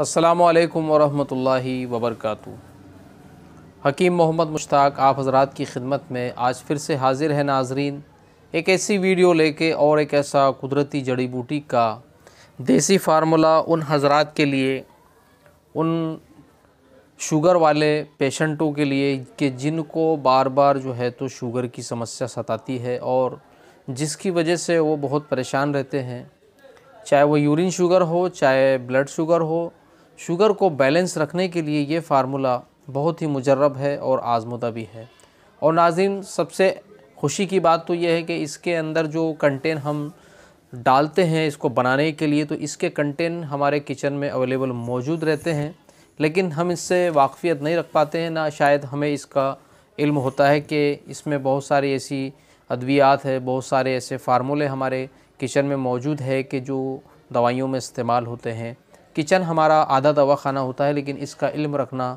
अस्सलाम वालेकुम वरहमतुल्लाहि हकीम मोहम्मद मुश्ताक आप हजरात की खिदमत में आज फिर से हाजिर है नाजरीन एक ऐसी वीडियो लेके और एक ऐसा कुदरती जड़ी बूटी का देसी फार्मूला उन हजरात के लिए उन शुगर वाले पेशेंटों के लिए कि जिनको बार बार जो है तो शुगर की समस्या सताती है और जिसकी वजह से वो बहुत परेशान रहते हैं चाहे वो यूरिन शुगर हो चाहे ब्लड शुगर हो शुगर को बैलेंस रखने के लिए ये फार्मूला बहुत ही मुजरब है और आजमुदा भी है और नाजिन सबसे खुशी की बात तो यह है कि इसके अंदर जो कंटेन हम डालते हैं इसको बनाने के लिए तो इसके कंटेन हमारे किचन में अवेलेबल मौजूद रहते हैं लेकिन हम इससे वाकफ़ियत नहीं रख पाते हैं ना शायद हमें इसका इल्म होता है कि इसमें बहुत सारी ऐसी अद्वियात है बहुत सारे ऐसे फार्मूले हमारे किचन में मौजूद है कि जो दवाइयों में इस्तेमाल होते हैं किचन हमारा आधा दवा खाना होता है लेकिन इसका इल्म रखना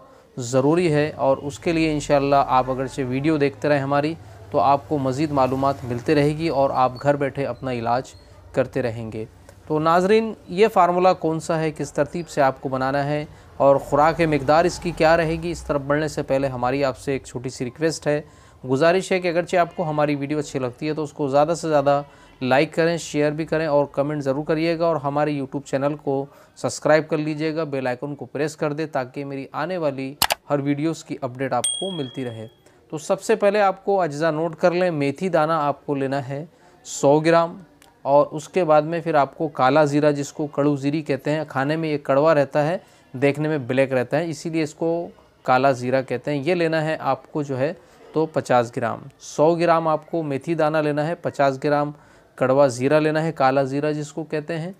ज़रूरी है और उसके लिए इन आप अगरचे वीडियो देखते रहें हमारी तो आपको मज़ीद मालूम मिलती रहेगी और आप घर बैठे अपना इलाज करते रहेंगे तो नाजरीन ये फार्मूला कौन सा है किस तरतीब से आपको बनाना है और ख़ुराक मकदार इसकी क्या रहेगी इस तरफ बढ़ने से पहले हमारी आपसे एक छोटी सी रिक्वेस्ट है गुजारिश है कि अगरचे आपको हमारी वीडियो अच्छी लगती है तो उसको ज़्यादा से ज़्यादा लाइक करें शेयर भी करें और कमेंट ज़रूर करिएगा और हमारे यूट्यूब चैनल को सब्सक्राइब कर लीजिएगा बेल आइकन को प्रेस कर दें ताकि मेरी आने वाली हर वीडियोस की अपडेट आपको मिलती रहे तो सबसे पहले आपको अज्जा नोट कर लें मेथी दाना आपको लेना है सौ ग्राम और उसके बाद में फिर आपको काला ज़ीरा जिसको कड़ू ज़ीरी कहते हैं खाने में ये कड़वा रहता है देखने में ब्लैक रहता है इसीलिए इसको काला ज़ीरा कहते हैं ये लेना है आपको जो है तो पचास ग्राम सौ ग्राम आपको मेथी दाना लेना है पचास ग्राम कड़वा ज़ीरा लेना है काला ज़ीरा जिसको कहते हैं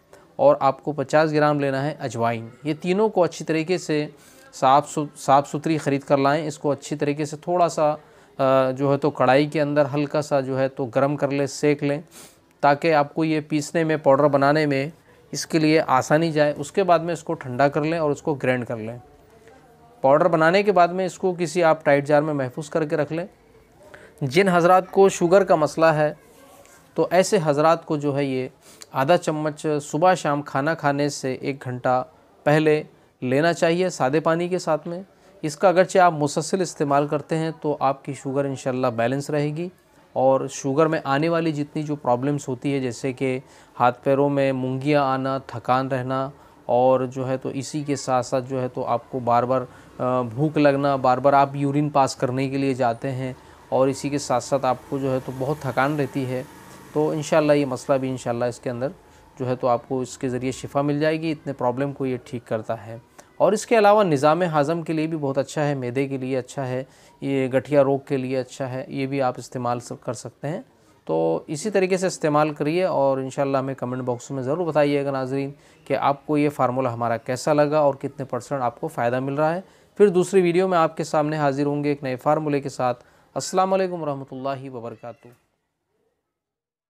और आपको 50 ग्राम लेना है अजवाइन ये तीनों को अच्छी तरीके से साफ सु, साफ सुथरी ख़रीद कर लाएँ इसको अच्छी तरीके से थोड़ा सा जो है तो कढ़ाई के अंदर हल्का सा जो है तो गर्म कर लें सेक लें ताकि आपको ये पीसने में पाउडर बनाने में इसके लिए आसानी जाए उसके बाद में इसको ठंडा कर लें और उसको ग्रैंड कर लें पाउडर बनाने के बाद में इसको किसी आप टाइट जार में महफूज करके रख लें जिन हजरात को शुगर का मसला है तो ऐसे हजरात को जो है ये आधा चम्मच सुबह शाम खाना खाने से एक घंटा पहले लेना चाहिए सादे पानी के साथ में इसका अगरचे आप मुसलसिल इस्तेमाल करते हैं तो आपकी शुगर इन बैलेंस रहेगी और शुगर में आने वाली जितनी जो प्रॉब्लम्स होती है जैसे कि हाथ पैरों में मुंगियाँ आना थकान रहना और जो है तो इसी के साथ साथ जो है तो आपको बार बार भूख लगना बार बार आप यूरिन पास करने के लिए जाते हैं और इसी के साथ साथ आपको जो है तो बहुत थकान रहती है तो इन ये मसला भी इन इसके अंदर जो है तो आपको इसके ज़रिए शिफा मिल जाएगी इतने प्रॉब्लम को ये ठीक करता है और इसके अलावा निज़ाम हाज़म के लिए भी बहुत अच्छा है मैदे के लिए अच्छा है ये गठिया रोग के लिए अच्छा है ये भी आप इस्तेमाल कर सकते हैं तो इसी तरीके से इस्तेमाल करिए और इन हमें कमेंट बॉक्स में ज़रूर बताइएगा नाजरीन कि आपको ये फार्मूला हमारा कैसा लगा और कितने परसेंट आपको फ़ायदा मिल रहा है फिर दूसरी वीडियो में आपके सामने हाज़िर होंगे एक नए फार्मूले के साथ असलम वरहमल वर्का